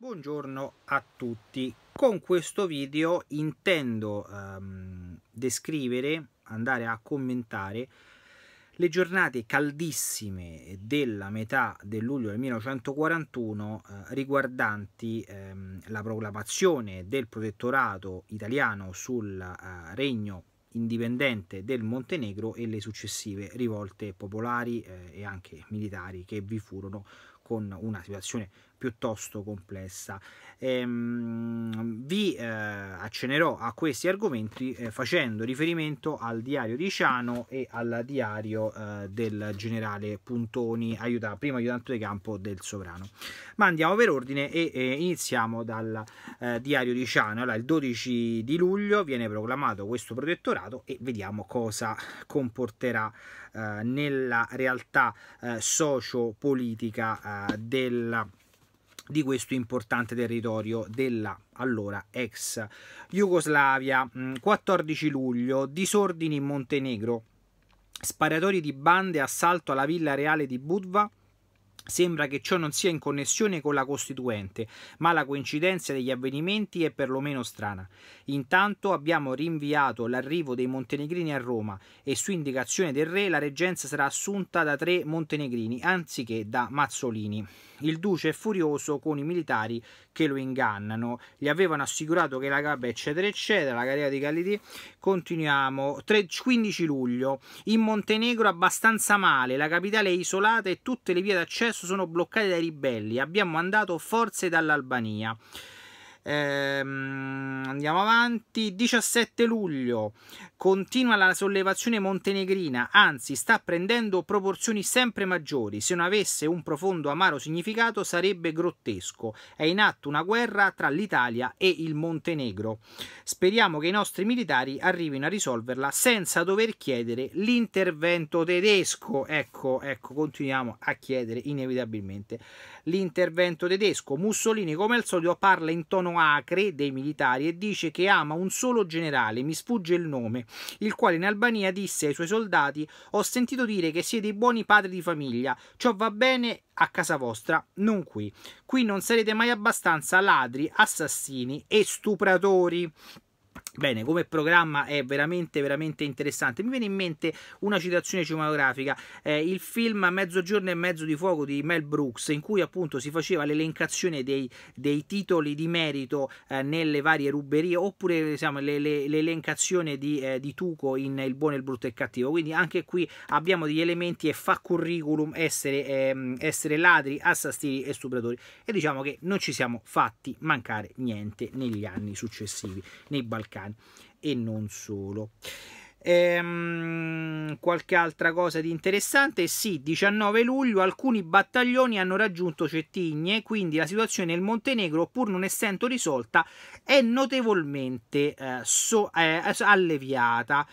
Buongiorno a tutti, con questo video intendo ehm, descrivere, andare a commentare le giornate caldissime della metà del luglio del 1941 eh, riguardanti ehm, la proclamazione del protettorato italiano sul eh, regno indipendente del Montenegro e le successive rivolte popolari eh, e anche militari che vi furono con una situazione piuttosto complessa. Ehm, vi eh, accenerò a questi argomenti eh, facendo riferimento al diario di Ciano e al diario eh, del generale Puntoni, aiuta, primo aiutante di campo del sovrano. Ma andiamo per ordine e, e iniziamo dal eh, diario di Ciano. Allora, il 12 di luglio viene proclamato questo protettorato e vediamo cosa comporterà eh, nella realtà eh, socio-politica sociopolitica del di questo importante territorio della allora ex Jugoslavia. 14 mm, luglio, disordini in Montenegro, sparatori di bande, assalto alla villa reale di Budva, Sembra che ciò non sia in connessione con la Costituente, ma la coincidenza degli avvenimenti è perlomeno strana. Intanto abbiamo rinviato l'arrivo dei montenegrini a Roma e su indicazione del re la reggenza sarà assunta da tre montenegrini anziché da Mazzolini. Il duce è furioso con i militari che lo ingannano. Gli avevano assicurato che la gabbia eccetera eccetera, la carriera di Galilei. Continuiamo. 15 luglio. In Montenegro abbastanza male, la capitale è isolata e tutte le vie d'accesso adesso sono bloccati dai ribelli, abbiamo mandato forze dall'Albania. Ehm, andiamo avanti. 17 luglio continua la sollevazione montenegrina, anzi sta prendendo proporzioni sempre maggiori. Se non avesse un profondo amaro significato sarebbe grottesco. È in atto una guerra tra l'Italia e il Montenegro. Speriamo che i nostri militari arrivino a risolverla senza dover chiedere l'intervento tedesco. Ecco, ecco, continuiamo a chiedere inevitabilmente l'intervento tedesco. Mussolini come al solito parla in tono sono acre dei militari e dice che ama un solo generale, mi sfugge il nome, il quale in Albania disse ai suoi soldati ho sentito dire che siete i buoni padri di famiglia, ciò va bene a casa vostra, non qui. Qui non sarete mai abbastanza ladri, assassini e stupratori. Bene, come programma è veramente, veramente interessante. Mi viene in mente una citazione cinematografica, eh, il film Mezzogiorno e mezzo di fuoco di Mel Brooks, in cui appunto si faceva l'elencazione dei, dei titoli di merito eh, nelle varie ruberie, oppure diciamo, l'elencazione le, le, di, eh, di, Tuco in Il buono, il brutto e il cattivo. Quindi anche qui abbiamo degli elementi e fa curriculum essere, ehm, essere ladri, assassini e stupratori. E diciamo che non ci siamo fatti mancare niente negli anni successivi nei Balcani italiani e non solo. Ehm, qualche altra cosa di interessante? Sì, 19 luglio alcuni battaglioni hanno raggiunto Cettigne, quindi la situazione nel Montenegro, pur non essendo risolta, è notevolmente eh, so, eh, alleviata.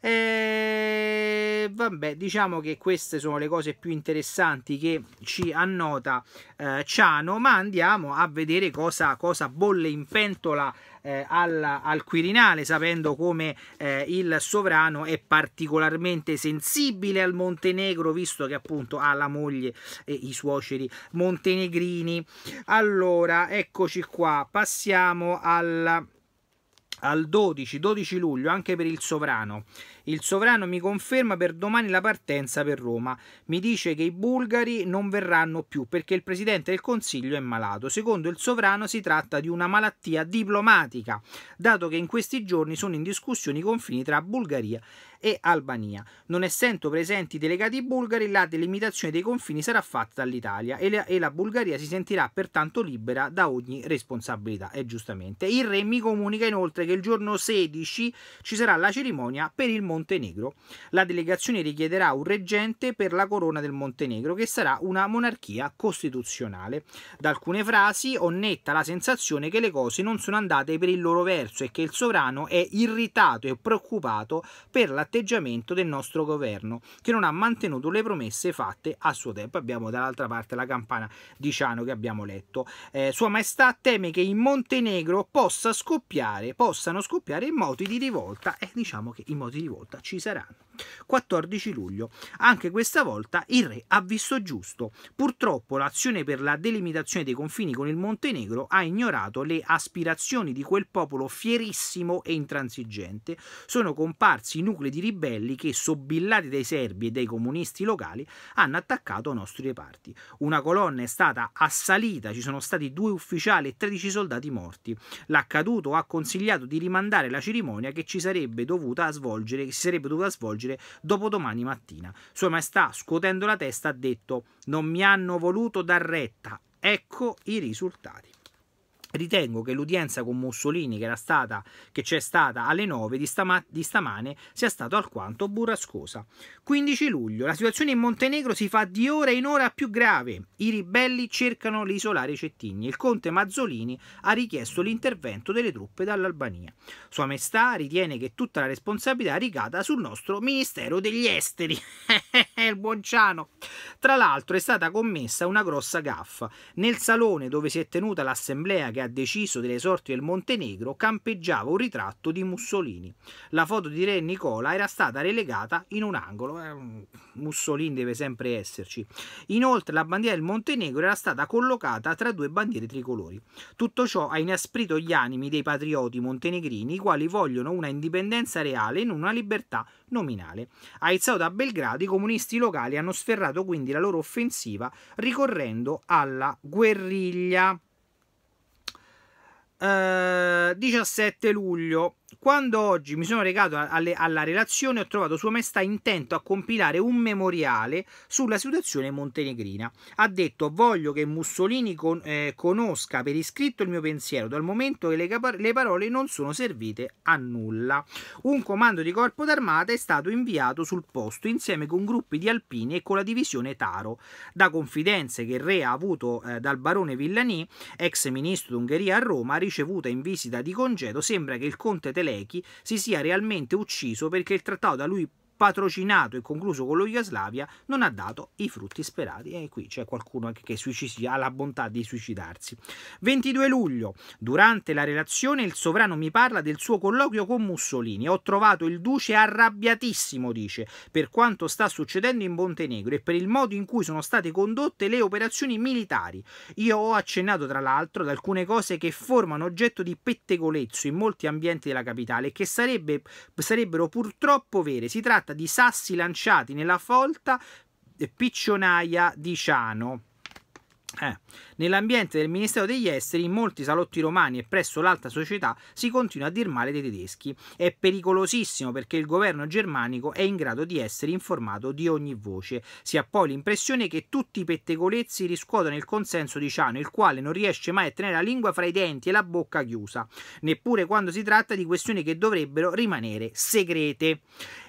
Eh, vabbè, diciamo che queste sono le cose più interessanti che ci annota eh, Ciano, ma andiamo a vedere cosa, cosa bolle in pentola eh, alla, al Quirinale, sapendo come eh, il sovrano è particolarmente sensibile al Montenegro, visto che appunto ha la moglie e i suoceri montenegrini. Allora, eccoci qua, passiamo al al 12-12 luglio anche per il sovrano il sovrano mi conferma per domani la partenza per Roma. Mi dice che i bulgari non verranno più perché il presidente del consiglio è malato. Secondo il sovrano si tratta di una malattia diplomatica, dato che in questi giorni sono in discussione i confini tra Bulgaria e Albania. Non essendo presenti delegati bulgari, la delimitazione dei confini sarà fatta dall'Italia e la, Bulgaria si sentirà pertanto libera da ogni responsabilità. E giustamente. Il re mi comunica inoltre che il giorno 16 ci sarà la cerimonia per il mondo Montenegro, la delegazione richiederà un reggente per la corona del Montenegro, che sarà una monarchia costituzionale. Da alcune frasi ho netta la sensazione che le cose non sono andate per il loro verso e che il sovrano è irritato e preoccupato per l'atteggiamento del nostro governo, che non ha mantenuto le promesse fatte a suo tempo. Abbiamo dall'altra parte la campana di Ciano che abbiamo letto. Eh, sua Maestà teme che in Montenegro possa scoppiare, possano scoppiare moti di rivolta e eh, diciamo che i moti di rivolta volta ci saranno 14 luglio. Anche questa volta il re ha visto giusto. Purtroppo l'azione per la delimitazione dei confini con il Montenegro ha ignorato le aspirazioni di quel popolo fierissimo e intransigente. Sono comparsi nuclei di ribelli che, sobbillati dai serbi e dai comunisti locali, hanno attaccato i nostri reparti. Una colonna è stata assalita, ci sono stati due ufficiali e 13 soldati morti. L'accaduto ha consigliato di rimandare la cerimonia che ci sarebbe dovuta svolgere, che si sarebbe dovuta svolgere difficile dopodomani mattina. Sua Maestà, scuotendo la testa, ha detto: Non mi hanno voluto dar retta. Ecco i risultati ritengo che l'udienza con Mussolini che, era stata, c'è stata alle 9 di, stama- di stamane sia stata alquanto burrascosa. 15 luglio, la situazione in Montenegro si fa di ora in ora più grave. I ribelli cercano l'isolare i Cettigni. Il conte Mazzolini ha richiesto l'intervento delle truppe dall'Albania. Sua Maestà ritiene che tutta la responsabilità ricada sul nostro Ministero degli Esteri. il buon Ciano. Tra l'altro è stata commessa una grossa gaffa. Nel salone dove si è tenuta l'assemblea che ha deciso delle sorti del Montenegro campeggiava un ritratto di Mussolini. La foto di Re Nicola era stata relegata in un angolo. Eh, Mussolini deve sempre esserci. Inoltre la bandiera del Montenegro era stata collocata tra due bandiere tricolori. Tutto ciò ha inasprito gli animi dei patrioti montenegrini, i quali vogliono una indipendenza reale in una libertà nominale. Aizzò da Belgrado i comuni comunisti locali hanno sferrato quindi la loro offensiva ricorrendo alla guerriglia. Uh, eh, 17 luglio quando oggi mi sono recato alle, alla relazione ho trovato Sua Maestà intento a compilare un memoriale sulla situazione montenegrina. Ha detto voglio che Mussolini con, eh, conosca per iscritto il mio pensiero dal momento che le, le parole non sono servite a nulla. Un comando di corpo d'armata è stato inviato sul posto insieme con gruppi di alpini e con la divisione Taro. Da confidenze che il re ha avuto eh, dal barone Villani, ex ministro d'Ungheria a Roma, ricevuta in visita di congedo, sembra che il conte Telechi si sia realmente ucciso perché il trattato da lui patrocinato e concluso con lo Jugoslavia, non ha dato i frutti sperati. E qui c'è qualcuno anche che suicidi, ha la bontà di suicidarsi. 22 luglio, durante la relazione, il sovrano mi parla del suo colloquio con Mussolini. Ho trovato il duce arrabbiatissimo, dice, per quanto sta succedendo in Montenegro e per il modo in cui sono state condotte le operazioni militari. Io ho accennato, tra l'altro, ad alcune cose che formano oggetto di pettegolezzo in molti ambienti della capitale e che sarebbe, sarebbero purtroppo vere. Si tratta tratta di sassi lanciati nella folta piccionaia di Ciano. Eh. Nell'ambiente del Ministero degli Esteri, in molti salotti romani e presso l'alta società si continua a dir male dei tedeschi. È pericolosissimo perché il governo germanico è in grado di essere informato di ogni voce. Si ha poi l'impressione che tutti i pettegolezzi riscuotano il consenso di Ciano, il quale non riesce mai a tenere la lingua fra i denti e la bocca chiusa, neppure quando si tratta di questioni che dovrebbero rimanere segrete.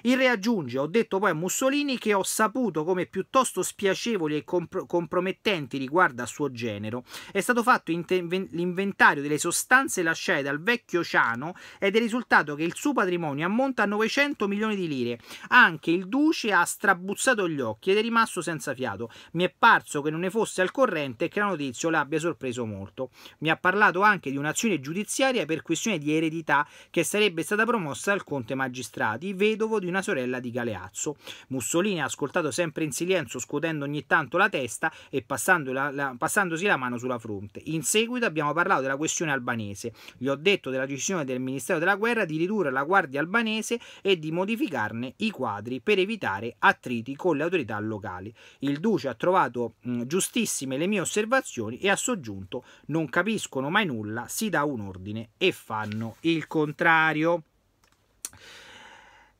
Il re aggiunge: Ho detto poi a Mussolini che ho saputo come piuttosto spiacevoli e comp- compromettenti riguardo a suo genere Venero, è stato fatto l'inventario delle sostanze lasciate dal vecchio Ciano ed è risultato che il suo patrimonio ammonta a 900 milioni di lire. Anche il duce ha strabuzzato gli occhi ed è rimasto senza fiato. Mi è parso che non ne fosse al corrente e che la notizia l'abbia sorpreso molto. Mi ha parlato anche di un'azione giudiziaria per questione di eredità che sarebbe stata promossa dal conte magistrati, vedovo di una sorella di Galeazzo. Mussolini ha ascoltato sempre in silenzio, scuotendo ogni tanto la testa e passandosi la la mano sulla fronte. In seguito abbiamo parlato della questione albanese. Gli ho detto della decisione del Ministero della Guerra di ridurre la guardia albanese e di modificarne i quadri per evitare attriti con le autorità locali. Il Duce ha trovato mh, mm, giustissime le mie osservazioni e ha soggiunto non capiscono mai nulla, si dà un ordine e fanno il contrario.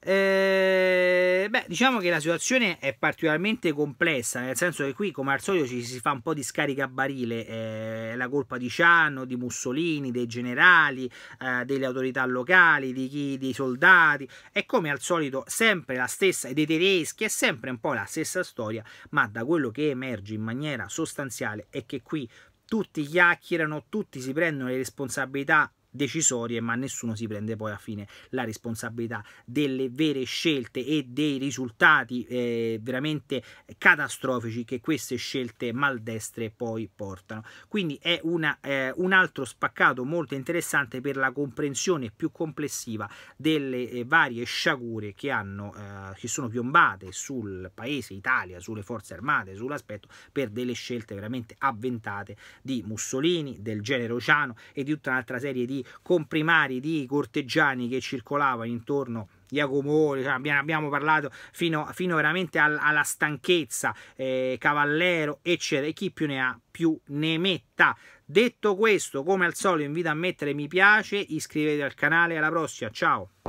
Eh, beh, diciamo che la situazione è particolarmente complessa, nel senso che qui, come al solito, ci si fa un po' di scarica a barile. Eh, la colpa di Ciano, di Mussolini, dei generali, eh, delle autorità locali, di chi, dei soldati. È come al solito sempre la stessa, e dei tedeschi, è sempre un po' la stessa storia, ma da quello che emerge in maniera sostanziale è che qui tutti chiacchierano, tutti si prendono le responsabilità decisorie, ma nessuno si prende poi a fine la responsabilità delle vere scelte e dei risultati eh, veramente catastrofici che queste scelte maldestre poi portano. Quindi è una, eh, un altro spaccato molto interessante per la comprensione più complessiva delle eh, varie sciagure che, hanno, eh, che sono piombate sul paese Italia, sulle forze armate, sull'aspetto per delle scelte veramente avventate di Mussolini, del genere Oceano e di tutta un'altra serie di comprimari di corteggiani che circolavano intorno Iacomori, cioè, abbiamo parlato fino, fino veramente alla stanchezza, eh, Cavallero, eccetera, e chi più ne ha più ne metta. Detto questo, come al solito, invito a mettere mi piace, iscrivetevi al canale, alla prossima, ciao!